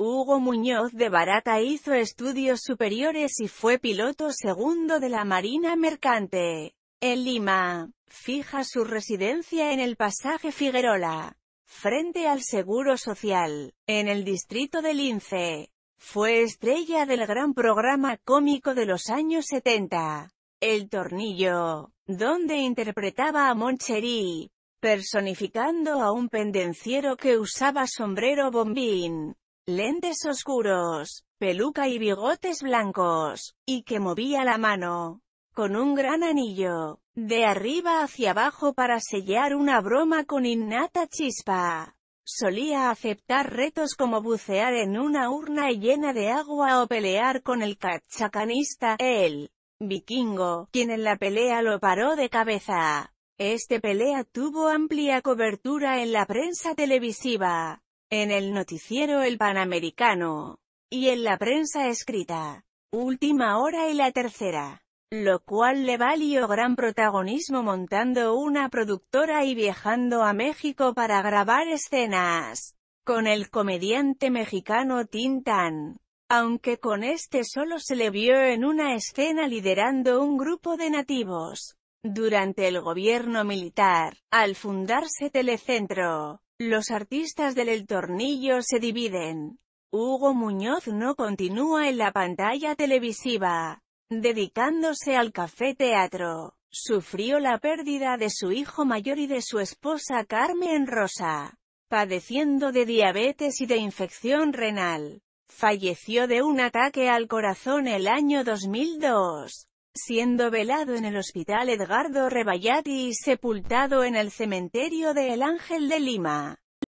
Hugo Muñoz de Barata hizo estudios superiores y fue piloto segundo de la Marina Mercante. En Lima, fija su residencia en el pasaje Figuerola, frente al Seguro Social, en el distrito de Lince. Fue estrella del gran programa cómico de los años 70, El Tornillo, donde interpretaba a Moncherí, personificando a un pendenciero que usaba sombrero bombín lentes oscuros, peluca y bigotes blancos, y que movía la mano, con un gran anillo, de arriba hacia abajo para sellar una broma con innata chispa. Solía aceptar retos como bucear en una urna llena de agua o pelear con el cachacanista, el vikingo, quien en la pelea lo paró de cabeza. Este pelea tuvo amplia cobertura en la prensa televisiva en el noticiero El Panamericano, y en la prensa escrita, Última Hora y La Tercera, lo cual le valió gran protagonismo montando una productora y viajando a México para grabar escenas con el comediante mexicano Tintan, Aunque con este solo se le vio en una escena liderando un grupo de nativos. Durante el gobierno militar, al fundarse Telecentro, los artistas del El Tornillo se dividen. Hugo Muñoz no continúa en la pantalla televisiva, dedicándose al café teatro. Sufrió la pérdida de su hijo mayor y de su esposa Carmen Rosa, padeciendo de diabetes y de infección renal. Falleció de un ataque al corazón el año 2002 siendo velado en el Hospital Edgardo Rebayati y sepultado en el Cementerio de El Ángel de Lima.